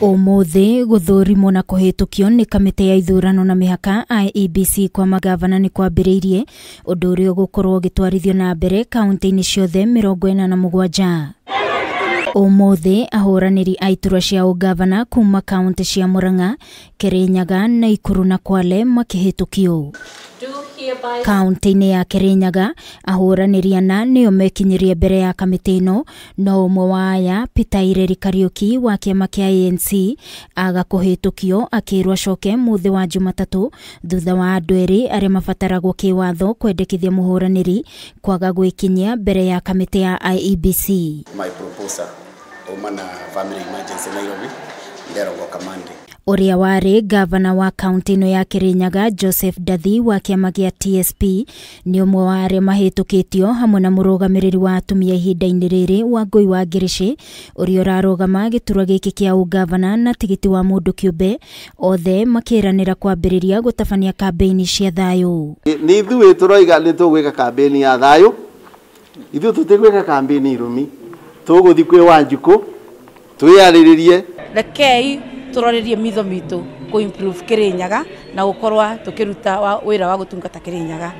umuthi guthurimwo na kuhitukio ni kamite ya ithurano na mihaka IEBC kwa magavana ni kwambiriirie undu uria ugukorwo ugitwarithio na mbere kaunti-ini ciothe mirongo ina na mugwanja umuthi ahuraniri a iturwa cia ugavana kuma kaunti cia muranga kirinyaga na ikuru na kwale makihitukio kauntä -inä yake rä nyaga ahåranä ri ana nĩyo mekinyä rie mbere ya kamä tä ä no no åmwe wa aya pitaireri kariåki wa kĩ ama kĩa anc aga kå hĩtå kio akärwo acoke måthä wa njumatatå thutha wa andå erä aräa mabataragwo käwatho kwendekithia måhåranä ri kwaga gwäkinyia mbere ya kamä tä ya iebc uria wari gavana wa kaunti no ya kirinyaga joseph dathi wa kiama gia tsp ni umwe wa aria mahitukitio hamwe na murugamiriri wa atumia ihinda-ini riri wa ngui wa ngirici uria urarugama giturwa giki kia ugavana na tigiti wa mundu kiumbe othe makiranira kwambiriria gutabania kambeini cia thayu ni ithui turoiga ni tugwika kambeini ya thayu ithuĩ tũtigwĩka kambĩini irũmi tũgũthiĩ kwĩ wanjikũ twĩyarĩrĩrie rekei turorerie mitho mitu ku improve kirinyaga na gukorwa tukiruta wira wa gutungata kirinyaga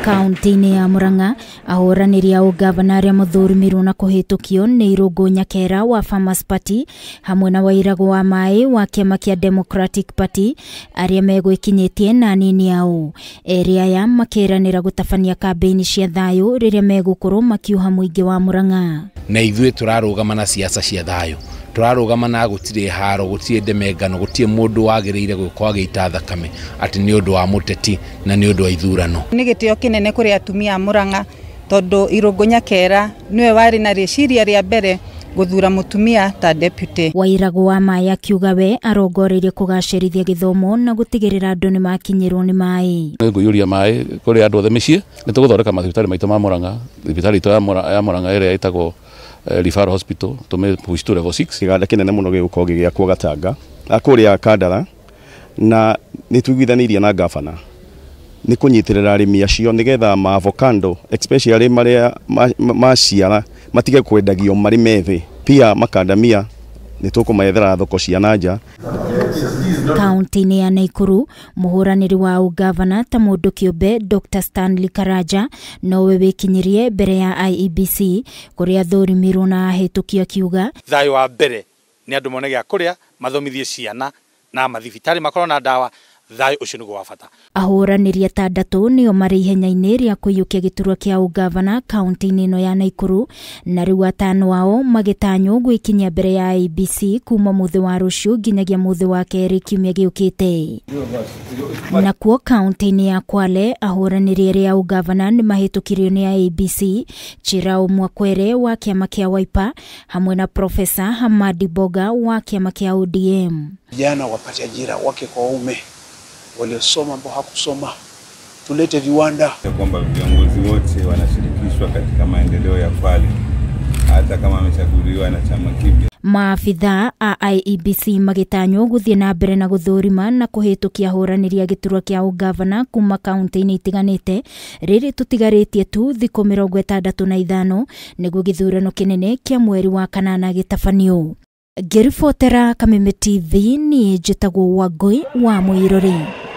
kaunti-inĩ ya Murang'a ahũranĩri a ũngavana arĩa mũthurimirwo na kũhĩtũkio nĩ Irũngũ Nyakera wa Farmers Party hamwe na wairagwo wa maĩ wa kĩama kia Democratic Party arĩa megwĩkinyĩtie na anini ao erĩ aya makĩranĩra gũtabania kambĩini cia thayũ rĩrĩa megũkorwo makiuha mũingĩ wa Murang'a na ithuĩ tũrarũgama na ciaca cia thayũ turarugama na gutire haro gutire ndemengano gutire mundu wagireire gwikwa agiita thakame ati ni undu wa muteti na ni undu wa ithurano ni gitio kinene kuri atumia a muranga tondu irungunya kera niwe wari na riciria ria mbere guthura mutumia ta deputy wairagu wa maĩ kiuga we arongoreirie kugacĩrithia githomo na gũtigĩrĩra ni nĩ makinyĩrwo nĩ maĩ ngũiyũria maĩ kũrĩ andũ othe mĩciĩ nĩ tũgũthondeka mathibitarĩ maitũ ma mũranga thibitarĩ ito ya mũranga ĩrĩa ĩtagwo Eh, referral hospital tume to level 6 giganda kinene muno gä akwa gatanga akuria kandara na nituigwithanirie na gavana nä kå nyitä rä ra arä mi acio nä getha maavocando especially marä a maciara matige kwendagio marä methä pia makandamia nä tå kå methera thoko cia na nja kaunti-inä ya naikuru muhuraniri wa ugavana ta mundu kiumbe dr stanley karanja nowe wikinyirie mbere ya iebc kuria thurimirwo na ahitukia kiuga thayo wa mbere nä andå mone gä a kå rä a mathomithie ciana na mathibitari makorwo na ndawa thayo ucio niguo wa bata ahuraniri atandatu nio mari ihenya-ini ria kuiyukia giturua kia ugavana kaunti-ini ino ya naikuru na riu atano ao magitanywo gwikinyia mbere ya abc kuma muthi wa rucio nginyagia muthi wa keri kiumia giukite nakuo kaunti-ini ya kwale ahuraniri ria ugavana ni mahitukirio ni abc chirao mwakwere wa kiama kia waipa hamwe na profesa hamadi boga wa kiama kia odm jana wapate ajira wake kwa ume waliosoma ambao hakusoma, tulete viwanda. Kwamba viongozi wote wanashirikishwa katika maendeleo ya Kwale hata kama amechaguliwa na chama kipya. Maabitha a IEBC magitanywo guthie na mbere na guthurima na kuhitukia huraniria giturwa kia ugavana kuma kaunti-ini itiganite riri tutigaritie tu thiku mirongo itandatu na ithano niguo githurano kinene kia mweri wa kanana gitabanio ngiribotera kameme tv ni njitagwo wangui wa Muirori.